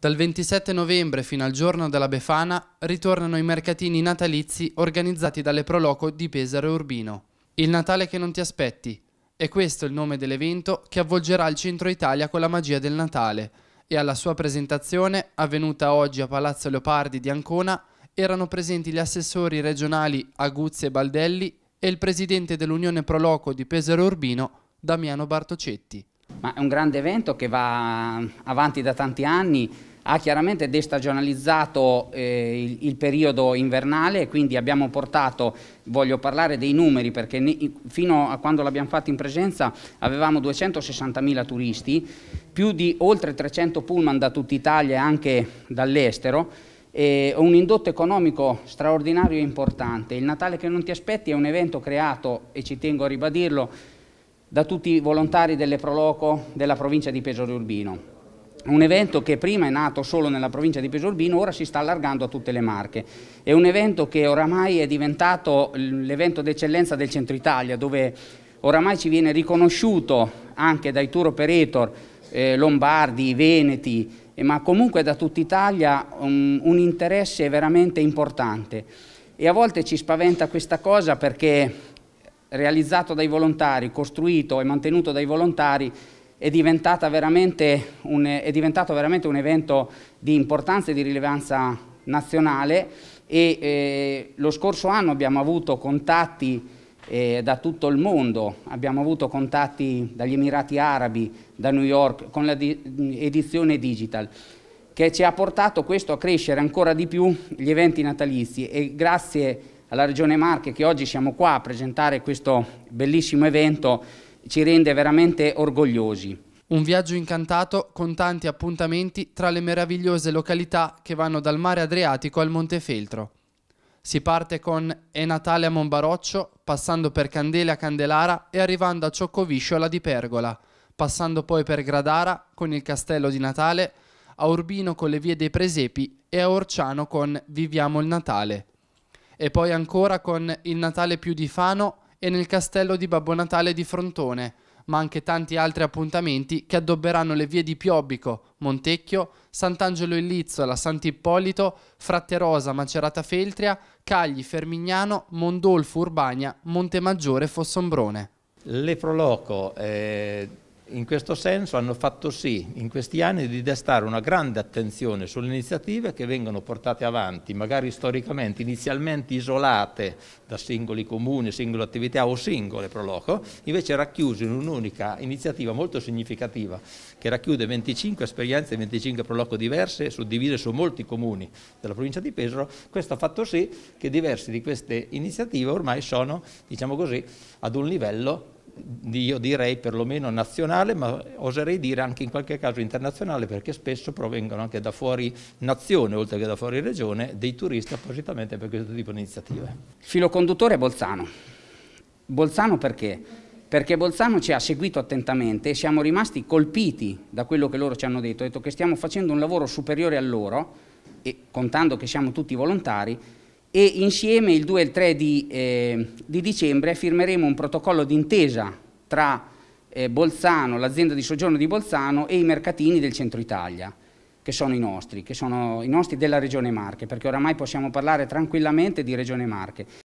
Dal 27 novembre fino al giorno della Befana ritornano i mercatini natalizi organizzati dalle Proloco di Pesaro e Urbino. Il Natale che non ti aspetti. E questo è il nome dell'evento che avvolgerà il centro Italia con la magia del Natale. E alla sua presentazione, avvenuta oggi a Palazzo Leopardi di Ancona, erano presenti gli assessori regionali Aguzzi e Baldelli e il presidente dell'Unione Proloco di Pesaro e Urbino, Damiano Bartocetti ma è un grande evento che va avanti da tanti anni, ha chiaramente destagionalizzato eh, il, il, periodo invernale e quindi abbiamo portato, voglio parlare dei numeri perché ne, fino a quando l'abbiamo fatto in presenza avevamo 260.000 turisti, più di oltre 300 pullman da tutta Italia e anche dall'estero, eh, un indotto economico straordinario e importante. Il Natale che non ti aspetti è un evento creato, e ci tengo a ribadirlo, da tutti i volontari delle Proloco della provincia di Pesaro Urbino. Un evento che prima è nato solo nella provincia di Pesaro Urbino, ora si sta allargando a tutte le Marche. È un evento che oramai è diventato l'evento d'eccellenza del centro Italia, dove oramai ci viene riconosciuto anche dai tour operator eh, lombardi, veneti, eh, ma comunque da tutta Italia un, un interesse veramente importante. E a volte ci spaventa questa cosa perché realizzato dai volontari, costruito e mantenuto dai volontari, è, veramente un, è diventato veramente un evento di importanza e di rilevanza nazionale e eh, lo scorso anno abbiamo avuto contatti eh, da tutto il mondo, abbiamo avuto contatti dagli Emirati Arabi, da New York, con l'edizione di digital che ci ha portato questo a crescere ancora di più gli eventi natalizi e grazie alla Regione Marche che oggi siamo qua a presentare questo bellissimo evento ci rende veramente orgogliosi. Un viaggio incantato con tanti appuntamenti tra le meravigliose località che vanno dal mare Adriatico al Montefeltro. Si parte con È Natale a Monbaroccio, passando per Candele a Candelara e arrivando a Cioccovisciola di Pergola, passando poi per Gradara con il Castello di Natale, a Urbino con le vie dei Presepi e a Orciano con Viviamo il Natale e poi ancora con Il Natale più di Fano e nel castello di Babbo Natale di Frontone, ma anche tanti altri appuntamenti che addobberanno le vie di Piobbico, Montecchio, Sant'Angelo in Lizzola, Sant'Ippolito, Fratte Rosa, Macerata Feltria, Cagli, Fermignano, Mondolfo, Urbania, Montemaggiore e Fossombrone. L'Eproloco eh, in questo senso hanno fatto sì in questi anni di destare una grande attenzione sulle iniziative che vengono portate avanti, magari storicamente, inizialmente isolate da singoli comuni, singole attività o singole proloco, invece racchiuse in un'unica iniziativa molto significativa che racchiude 25 esperienze, 25 proloco diverse, suddivise su molti comuni della provincia di Pesaro. Questo ha fatto sì che diverse di queste iniziative ormai sono, diciamo così, ad un livello io direi perlomeno nazionale, ma oserei dire anche in qualche caso internazionale, perché spesso provengono anche da fuori nazione, oltre che da fuori regione, dei turisti appositamente per questo tipo di iniziative. Il filo conduttore è Bolzano. Bolzano perché? Perché Bolzano ci ha seguito attentamente e siamo rimasti colpiti da quello che loro ci hanno detto, detto che stiamo facendo un lavoro superiore a loro, e contando che siamo tutti volontari, e insieme il 2 e il 3 di, eh, di dicembre firmeremo un protocollo d'intesa tra eh, Bolzano, l'azienda di soggiorno di Bolzano e i mercatini del centro Italia, che sono i nostri, che sono i nostri della regione Marche, perché oramai possiamo parlare tranquillamente di regione Marche.